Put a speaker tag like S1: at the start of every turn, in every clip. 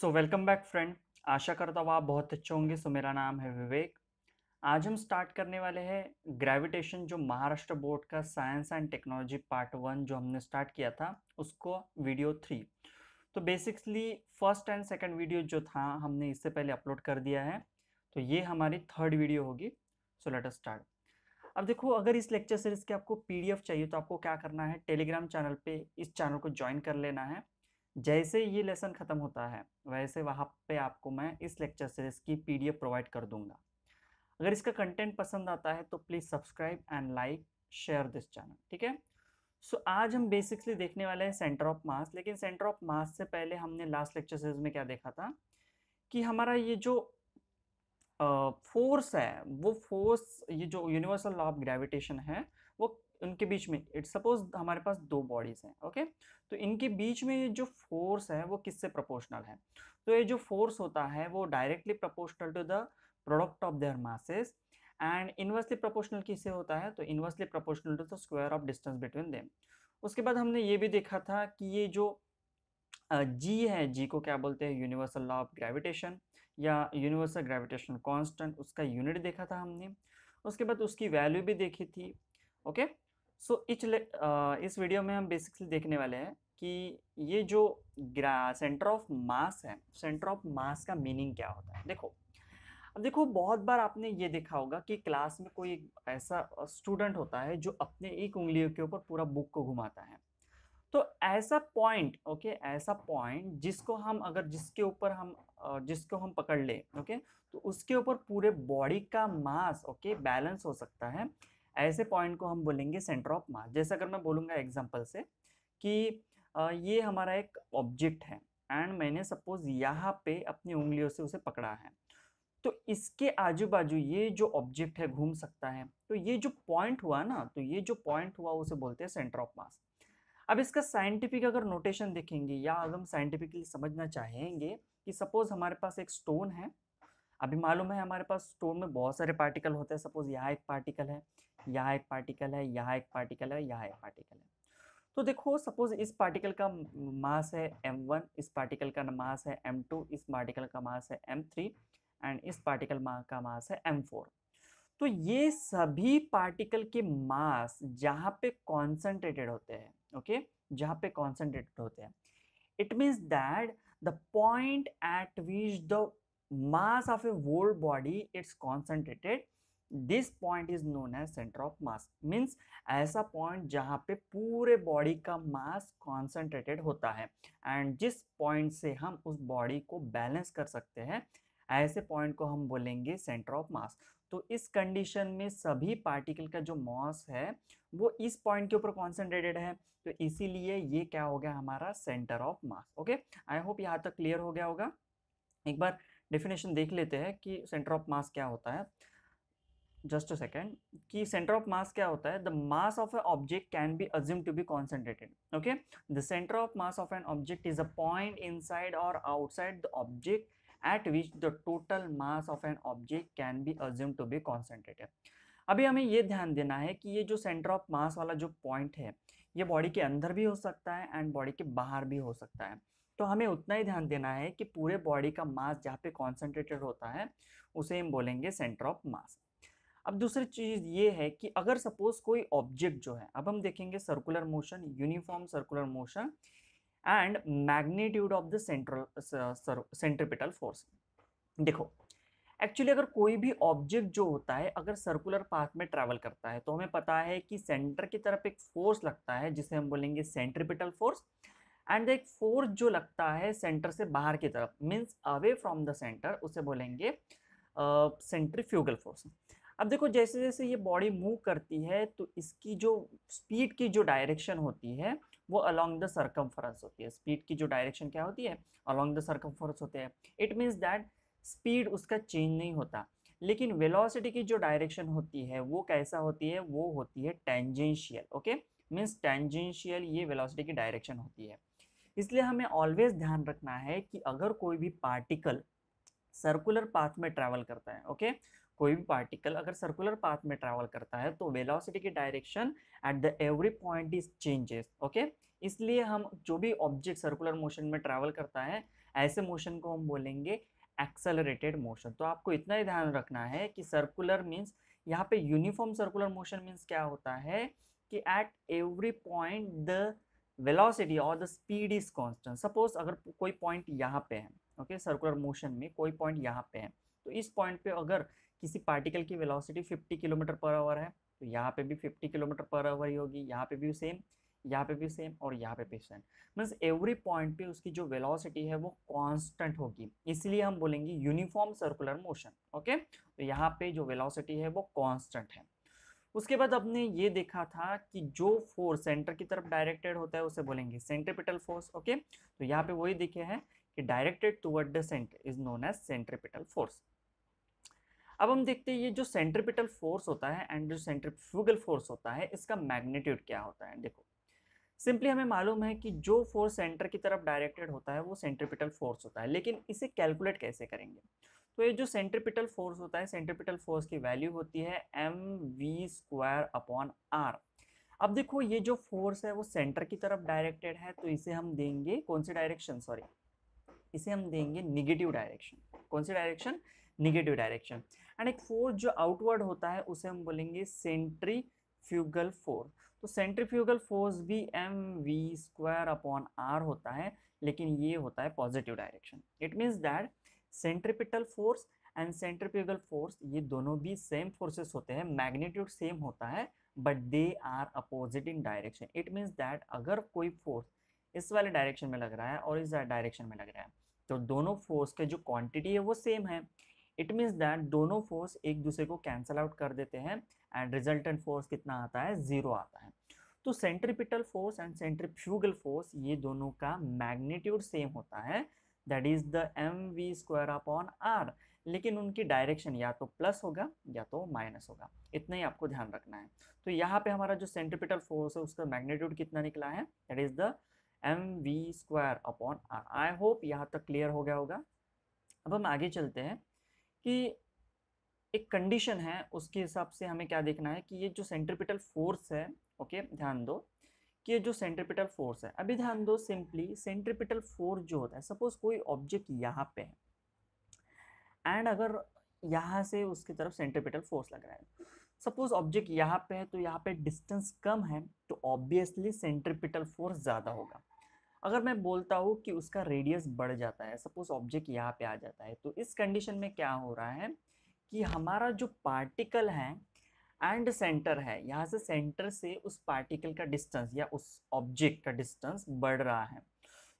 S1: सो welcome back friend आशा करता हूँ आप बहुत अच्छे होंगे सो so, मेरा नाम है विवेक आज हम स्टार्ट करने वाले हैं ग्रेविटेशन जो महाराष्ट्र बोर्ड का science and technology part one जो हमने स्टार्ट किया था उसको वीडियो थ्री तो basically first and second video जो था हमने इससे पहले अपलोड कर दिया है तो ये हमारी थर्ड वीडियो होगी सो लेट अस स्टार्ट अब देखो अगर इस लेक्चर सीरीज़ के आपको पीडीएफ चाहिए तो आपको क्या करना है टेलीग्राम चैनल पे इस चैनल को ज्वाइन कर लेना है जैसे ये लेसन ख़त्म होता है वैसे वहाँ पे आपको मैं इस लेक्चर सीरीज की पीडीएफ प्रोवाइड कर दूंगा अगर इसका कंटेंट पसंद आता है तो please subscribe and like share this channel ठीक है सो आज हम बेसिकली देखने वाले हैं सेंटर ऑफ मास लेकिन सेंटर ऑफ मास से पहले हमने लास्ट लेक्चर सीरीज में क्या देखा था कि हमारा ये जो फोर्स uh, है वो फोर्स ये जो यूनिवर्सल लॉ ऑफ ग्रेविटेशन है वो उनके बीच में इट सपोज हमारे पास दो बॉडीज़ हैं ओके तो इनके बीच में ये जो फोर्स है वो किससे प्रोपोर्शनल है तो ये जो फोर्स होता है वो directly proportional to the product of their masses and inversely proportional किससे होता है तो inversely proportional to the square of distance between them उसके बाद हमने ये भी देखा था कि ये जो जी है जी को क्या बोलते हैं यूनिवर्सल लॉ ऑफ ग्रेविटेशन या यूनिवर्सल ग्रेविटेशन कांस्टेंट उसका यूनिट देखा था हमने उसके बाद उसकी वैल्यू भी देखी थी ओके okay? सो so, इच इस वीडियो में हम बेसिकली देखने वाले हैं कि ये जो ग्रा सेंटर ऑफ मास है सेंटर ऑफ मास का मीनिंग क्या होता है देखो अब देखो बहुत बार आपने ये देखा होगा कि क्लास में कोई एक ऐसा स्टूडेंट होता है जो अपने एक उंगलियों के ऊपर पूरा बुक को घुमाता है तो ऐसा पॉइंट ओके ऐसा पॉइंट जिसको हम अगर जिसके ऊपर हम जिसको हम पकड़ ले ओके तो उसके ऊपर पूरे बॉडी का मास ओके बैलेंस हो सकता है ऐसे पॉइंट को हम बोलेंगे सेंटर ऑफ मास जैसे अगर मैं बोलूँगा एग्जाम्पल से कि ये हमारा एक ऑब्जेक्ट है एंड मैंने सपोज यहाँ पे अपनी उंगलियों से उसे पकड़ा है तो इसके आजू बाजू ये जो ऑब्जेक्ट है घूम सकता है तो ये जो पॉइंट हुआ ना तो ये जो पॉइंट हुआ उसे बोलते हैं सेंटर ऑफ मास अब इसका साइंटिफिक अगर नोटेशन देखेंगे या अगर हम साइंटिफिकली समझना चाहेंगे कि सपोज हमारे पास एक स्टोन है अभी मालूम है हमारे पास स्टोन में बहुत सारे पार्टिकल होते हैं सपोज यहाँ एक पार्टिकल है यहाँ एक पार्टिकल है यहाँ एक पार्टिकल है यहाँ एक पार्टिकल है तो देखो सपोज इस पार्टिकल का मास है m1 इस पार्टिकल का मास है m2 इस पार्टिकल का मास है m3 एंड इस पार्टिकल का मास है m4 तो ये सभी पार्टिकल के मास जहाँ पे कॉन्सेंट्रेटेड होते हैं ओके जहाँ पे कॉन्सेंट्रेटेड होते हैं it means that the point at which the mass of a whole body it's concentrated this point is known as centre of mass means ऐसा पॉइंट जहाँ पे पूरे बॉडी का मास कॉन्सेंट्रेटेड होता है एंड जिस पॉइंट से हम उस बॉडी को बैलेंस कर सकते हैं ऐसे पॉइंट को हम बोलेंगे सेंटर ऑफ मास तो इस कंडीशन में सभी पार्टिकल का जो मॉस है वो इस पॉइंट के ऊपर कॉन्सेंट्रेटेड है तो इसीलिए ये क्या हो गया हमारा centre of mass okay I hope यहाँ तक क्लियर हो गया होगा एक बार डेफिनेशन देख लेते हैं कि सेंटर ऑफ मास क्या होता है जस्ट अ सेकेंड कि सेंटर ऑफ मास क्या होता है the mass of a object can be assume to be concentrated okay the centre of mass of an object is a point inside और outside the object at which the total mass of an object can be assume to be concentrated अभी हमें ये ध्यान देना है कि ये जो सेंटर ऑफ मास वाला जो पॉइंट है ये बॉडी के अंदर भी हो सकता है एंड बॉडी के बाहर भी हो सकता है तो हमें उतना ही ध्यान देना है कि पूरे बॉडी का मास जहाँ पे कॉन्सेंट्रेटेड होता है उसे हम बोलेंगे सेंटर ऑफ मास अब दूसरी चीज़ ये है कि अगर सपोज कोई ऑब्जेक्ट जो है अब हम देखेंगे circular motion uniform circular motion and magnitude of the central centripetal force देखो एक्चुअली अगर कोई भी ऑब्जेक्ट जो होता है अगर सर्कुलर पाथ में ट्रैवल करता है तो हमें पता है कि सेंटर की तरफ एक फोर्स लगता है जिसे हम बोलेंगे सेंट्रिपिटल फोर्स एंड एक फोर्स जो लगता है सेंटर से बाहर की तरफ means away from the centre उसे बोलेंगे सेंट्रीफ्यूगल फोर्स अब देखो जैसे जैसे ये बॉडी मूव करती है तो इसकी जो स्पीड की जो डायरेक्शन होती है वो अलोंग द सर्कम्फरेंस होती है स्पीड की जो डायरेक्शन क्या होती है अलोंग द सर्कम्फरेंस होते हैं इट मीन्स दैट स्पीड उसका चेंज नहीं होता लेकिन वेलोसिटी की जो डायरेक्शन होती है वो कैसा होती है वो होती है टेंजेंशियल ओके मीन्स टेंजेंशियल ये वेलोसिटी की डायरेक्शन होती है इसलिए हमें ऑलवेज ध्यान रखना है कि अगर कोई भी पार्टिकल सर्कुलर पाथ में ट्रैवल करता है ओके okay? कोई भी पार्टिकल अगर सर्कुलर पाथ में ट्रैवल करता है तो वेलोसिटी की direction at the every point is changes okay इसलिए हम जो भी ऑब्जेक्ट सर्कुलर मोशन में ट्रैवल करता है ऐसे मोशन को हम बोलेंगे एक्सेलरेटेड मोशन तो आपको इतना ही ध्यान रखना है कि सर्कुलर मीन्स यहाँ पे यूनिफॉर्म सर्कुलर मोशन मीन्स क्या होता है कि at every point the velocity और the speed is constant suppose अगर कोई पॉइंट यहाँ पे है ओके सर्कुलर मोशन में कोई पॉइंट यहाँ पे है तो इस पॉइंट पे अगर किसी पार्टिकल की वेलोसिटी 50 किलोमीटर पर आवर है तो यहाँ पे भी 50 किलोमीटर पर आवर ही होगी यहाँ पे भी सेम यहाँ पे भी सेम और यहाँ पे भी सेम मीन्स एवरी पॉइंट पे उसकी जो वेलोसिटी है वो कांस्टेंट होगी इसलिए हम बोलेंगे यूनिफॉर्म सर्कुलर मोशन ओके तो यहाँ पे जो वेलोसिटी है वो कांस्टेंट है उसके बाद आपने ये देखा था कि जो फोर्स सेंटर की तरफ डायरेक्टेड होता है उसे बोलेंगे सेंट्रिपिटल फोर्स ओके तो यहाँ पे वही देखे हैं कि directed toward the centre is known as centripetal force अब हम देखते हैं ये जो सेंट्रिपिटल फोर्स होता है एंड जो सेंट्रिफ्यूगल फोर्स होता है इसका मैग्नीट्यूड क्या होता है देखो सिंपली हमें मालूम है कि जो फोर्स सेंटर की तरफ डायरेक्टेड होता है वो सेंट्रिपिटल फोर्स होता है लेकिन इसे कैलकुलेट कैसे करेंगे तो ये जो सेंट्रिपिटल फोर्स होता है सेंट्रिपिटल फोर्स की वैल्यू होती है M V square upon R अब देखो ये जो फोर्स है वो सेंटर की तरफ डायरेक्टेड है तो इसे हम देंगे कौन सी डायरेक्शन सॉरी इसे हम देंगे निगेटिव डायरेक्शन कौन सी डायरेक्शन निगेटिव डायरेक्शन एंड एक फोर्स जो आउटवर्ड होता है उसे हम बोलेंगे सेंट्री फ्यूगल फोर्स तो सेंट्रीफ्यूगल फोर्स भी M V square upon R होता है लेकिन ये होता है positive direction it means that centripetal force and centrifugal force ये दोनों भी सेम फोर्सेस होते हैं मैग्नीट्यूड सेम होता है but they are opposite in direction it means that अगर कोई फोर्स इस वाले डायरेक्शन में लग रहा है और इस डायरेक्शन में लग रहा है तो दोनों फोर्स के जो क्वांटिटी है वो सेम है इट मीन्स दैट दोनों फोर्स एक दूसरे को कैंसिल आउट कर देते हैं एंड रिजल्टेंट फोर्स कितना आता है ज़ीरो आता है तो centripetal force and centrifugal force ये दोनों का मैग्नीट्यूड सेम होता है that is the M V square upon R लेकिन उनकी डायरेक्शन या तो प्लस होगा या तो माइनस होगा इतना ही आपको ध्यान रखना है तो यहाँ पे हमारा जो सेंट्रीपिटल फोर्स है उसका मैग्नीट्यूड कितना निकला है that is the M V square upon R I hope यहाँ तक क्लियर हो गया होगा अब हम आगे चलते हैं कि एक कंडीशन है उसके हिसाब से हमें क्या देखना है कि ये जो सेंट्रिपिटल फोर्स है ओके ध्यान दो कि ये जो सेंट्रिपिटल फोर्स है अभी ध्यान दो सिंपली सेंट्रिपिटल फोर्स जो होता है सपोज कोई ऑब्जेक्ट यहाँ पे है एंड अगर यहाँ से उसकी तरफ सेंट्रिपिटल फोर्स लग रहा है सपोज ऑब्जेक्ट यहाँ पे है तो यहाँ पे डिस्टेंस कम है तो ऑब्वियसली सेंट्रिपिटल फोर्स ज़्यादा होगा अगर मैं बोलता हूँ कि उसका रेडियस बढ़ जाता है सपोज ऑब्जेक्ट यहाँ पे आ जाता है तो इस कंडीशन में क्या हो रहा है कि हमारा जो पार्टिकल है एंड सेंटर है यहाँ से सेंटर से उस पार्टिकल का डिस्टेंस या उस ऑब्जेक्ट का डिस्टेंस बढ़ रहा है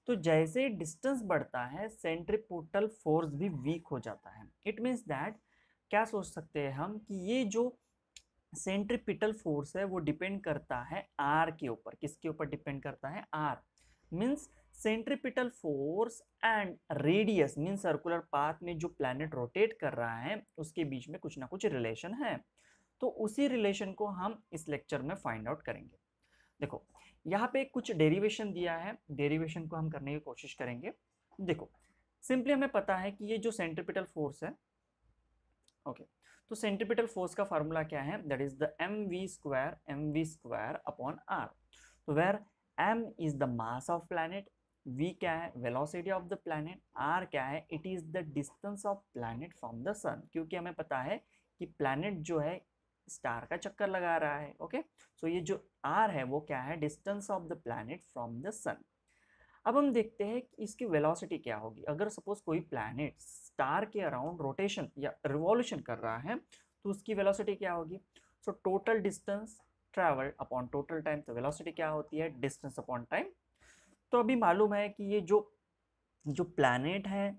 S1: तो जैसे डिस्टेंस बढ़ता है सेंट्रीपोटल फोर्स भी वीक हो जाता है इट मीन्स दैट क्या सोच सकते हैं हम कि ये जो सेंट्रिपिटल फोर्स है वो डिपेंड करता है आर के ऊपर किसके ऊपर डिपेंड करता है R means centripetal force and radius mean circular path में जो प्लानट रोटेट कर रहा है उसके बीच में कुछ ना कुछ रिलेशन है तो उसी रिलेशन को हम इस लेक्चर में फाइंड आउट करेंगे देखो यहाँ पे कुछ डेरिवेशन दिया है डेरिवेशन को हम करने की कोशिश करेंगे देखो सिंपली हमें पता है कि ये जो सेंट्रिपिटल फोर्स है ओके तो सेंट्रीपिटल फोर्स का फार्मूला क्या है that is the M V square M V square upon R तो where M is the mass of planet V क्या है velocity of the planet R क्या है it is the distance of planet from the sun क्योंकि हमें पता है कि प्लानट जो है स्टार का चक्कर लगा रहा है ओके okay? सो so, ये जो आर है वो क्या है distance of the planet from the sun अब हम देखते हैं कि इसकी वेलोसिटी क्या होगी अगर सपोज कोई प्लानट स्टार के अराउंड रोटेशन या रिवॉल्यूशन कर रहा है तो उसकी वेलोसिटी क्या होगी so total distance travel upon total time तो वेलोसिटी क्या होती है डिस्टेंस अपॉन टाइम तो अभी मालूम है कि ये जो जो प्लानट है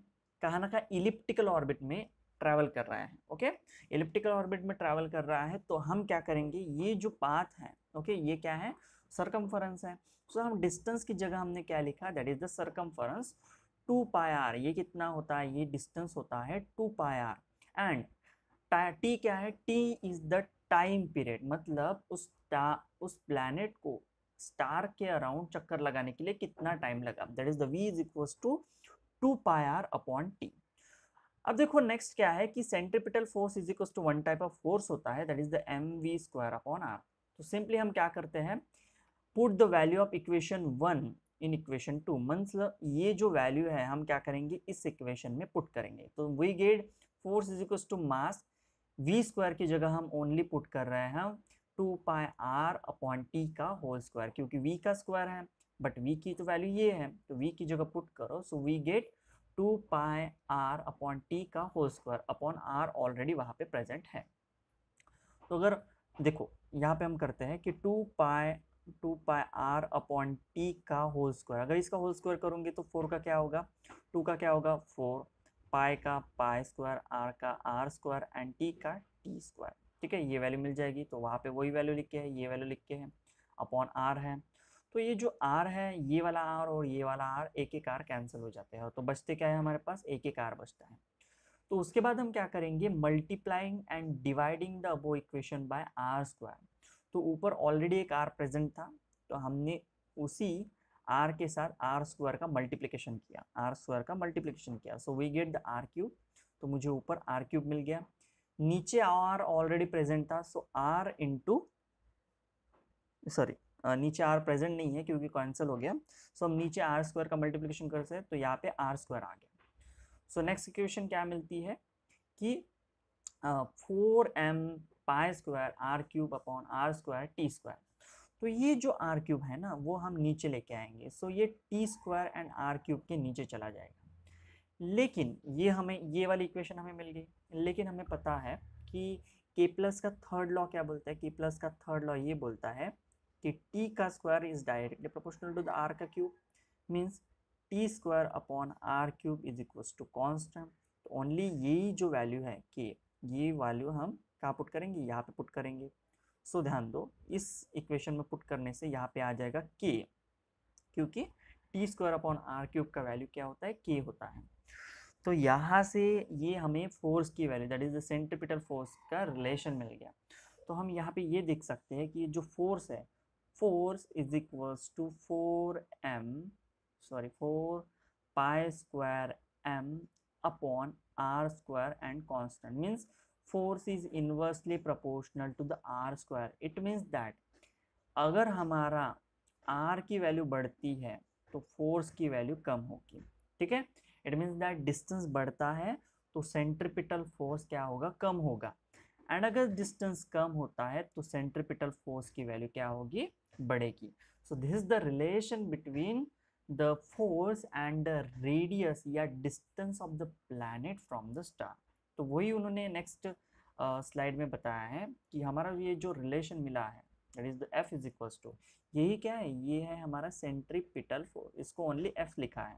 S1: कहा ना कहा इलिप्टिकल ऑर्बिट में ट्रैवल कर रहा है ओके इलिप्टिकल ऑर्बिट में ट्रैवल कर रहा है तो हम क्या करेंगे ये जो पाथ है ओके ये क्या है सरकमफरेंस है सो so, हम डिस्टेंस की जगह हमने क्या लिखा that is the circumference two pi R ये कितना होता है ये डिस्टेंस होता है टू पायर एंड टी क्या है T is the time period मतलब उस स्टार उस प्लैनेट को स्टार के अराउंड चक्कर लगाने के लिए कितना टाइम लगा that is the V is equal to two pi R upon T अब देखो नेक्स्ट क्या है कि centripetal force is equal to one type of force होता है that is the M V square upon R तो simply हम क्या करते हैं put the value of equation one in equation two means ये जो वैल्यू है हम क्या करेंगे इस इक्वेशन में पुट करेंगे तो V get force is equal to mass V square की जगह हम ओनली पुट कर रहे हैं two pi R upon T का होल स्क्वायर क्योंकि वी का स्क्वायर है बट वी की तो वैल्यू ये है तो वी की जगह पुट करो so we get two pi R upon T का whole square upon R already वहाँ पे प्रेजेंट है तो अगर देखो यहाँ पे हम करते हैं कि two pi two pi R upon T का होल स्क्वायर अगर इसका होल स्क्वायर करूँगी तो फोर का क्या होगा टू का क्या होगा फोर पाई का पाई स्क्वायर आर का आर स्क्वायर एंड टी का टी स्क्वायर ठीक है ये वैल्यू मिल जाएगी तो वहाँ पे वही वैल्यू लिख के है ये वैल्यू लिख के है अपॉन आर है तो ये जो आर है ये वाला आर और ये वाला आर एक एक आर कैंसिल हो जाते हैं तो बचते क्या है हमारे पास एक एक आर बचता है तो उसके बाद हम क्या करेंगे multiplying and dividing the above equation by R square तो ऊपर ऑलरेडी एक आर प्रेजेंट था तो हमने उसी आर के साथ आर स्क्वायर का मल्टीप्लिकेशन किया आर स्क्वायर का मल्टीप्लिकेशन किया so we get the R cube तो मुझे ऊपर आर क्यूब मिल गया नीचे आर ऑलरेडी प्रेजेंट था सो आर इंटू सॉरी नीचे आर प्रेजेंट नहीं है क्योंकि कैंसिल हो गया सो हम नीचे आर स्क्वायर का मल्टीप्लीकेशन कर सकते तो यहाँ पे आर स्क्वायर आ गया सो नेक्स्ट इक्वेशन क्या मिलती है कि four M pi square R cube upon R square T square तो ये जो आर क्यूब है ना वो हम नीचे लेके आएंगे सो so ये T square and R cube के नीचे चला जाएगा लेकिन ये हमें ये वाली इक्वेशन हमें मिल गई लेकिन हमें पता है कि के प्लस का थर्ड लॉ क्या बोलता है के प्लस का थर्ड लॉ ये बोलता है कि टी का square is directly proportional to the R का cube means T square upon R cube is equals to constant तो ओनली यही जो वैल्यू है के ये वैल्यू हम कहाँ पुट करेंगे यहाँ पे पुट करेंगे सो so, ध्यान दो इस इक्वेशन में पुट करने से यहाँ पे आ जाएगा के क्योंकि T square upon R cube का वैल्यू क्या होता है के होता है तो यहाँ से ये हमें फोर्स की value that is the centripetal force का रिलेशन मिल गया तो हम यहाँ पे ये देख सकते हैं कि जो फोर्स है force is equals to four M sorry four pi square M upon R square and constant means force is inversely proportional to the R square it means that अगर हमारा आर की वैल्यू बढ़ती है तो force की value कम होगी ठीक है इट मीन्स दैट डिस्टेंस बढ़ता है तो सेंट्रिपिटल फोर्स क्या होगा कम होगा एंड अगर डिस्टेंस कम होता है तो सेंट्रिपिटल फोर्स की वैल्यू क्या होगी बढ़ेगी so this is the relation between the force and the radius या distance of the planet from the star तो वही उन्होंने नेक्स्ट स्लाइड uh, में बताया है कि हमारा ये जो रिलेशन मिला है that is the F is equals to यही क्या है ये है हमारा सेंट्रीपिटल फोर्स इसको ओनली एफ लिखा है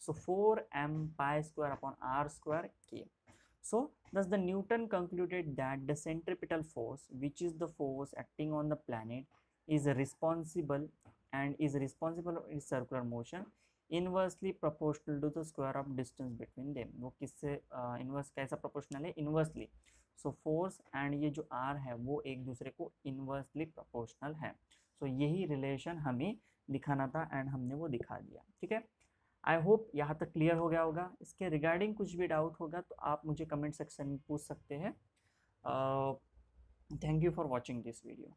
S1: So 4m pi square upon r square k. So thus the Newton concluded that the centripetal force which is the force acting on the planet is responsible and is responsible for its circular motion inversely proportional to the square of distance between them wo kisse uh, inverse kaisa proportional hai inversely so force and ye jo r hai wo ek dusre ko inversely proportional hai so, yahi relation hame dikhana tha and humne wo dikha diya theek hai I hope यहाँ तक clear हो गया होगा इसके regarding कुछ भी doubt होगा तो आप मुझे कमेंट सेक्शन में पूछ सकते हैं thank you for watching this video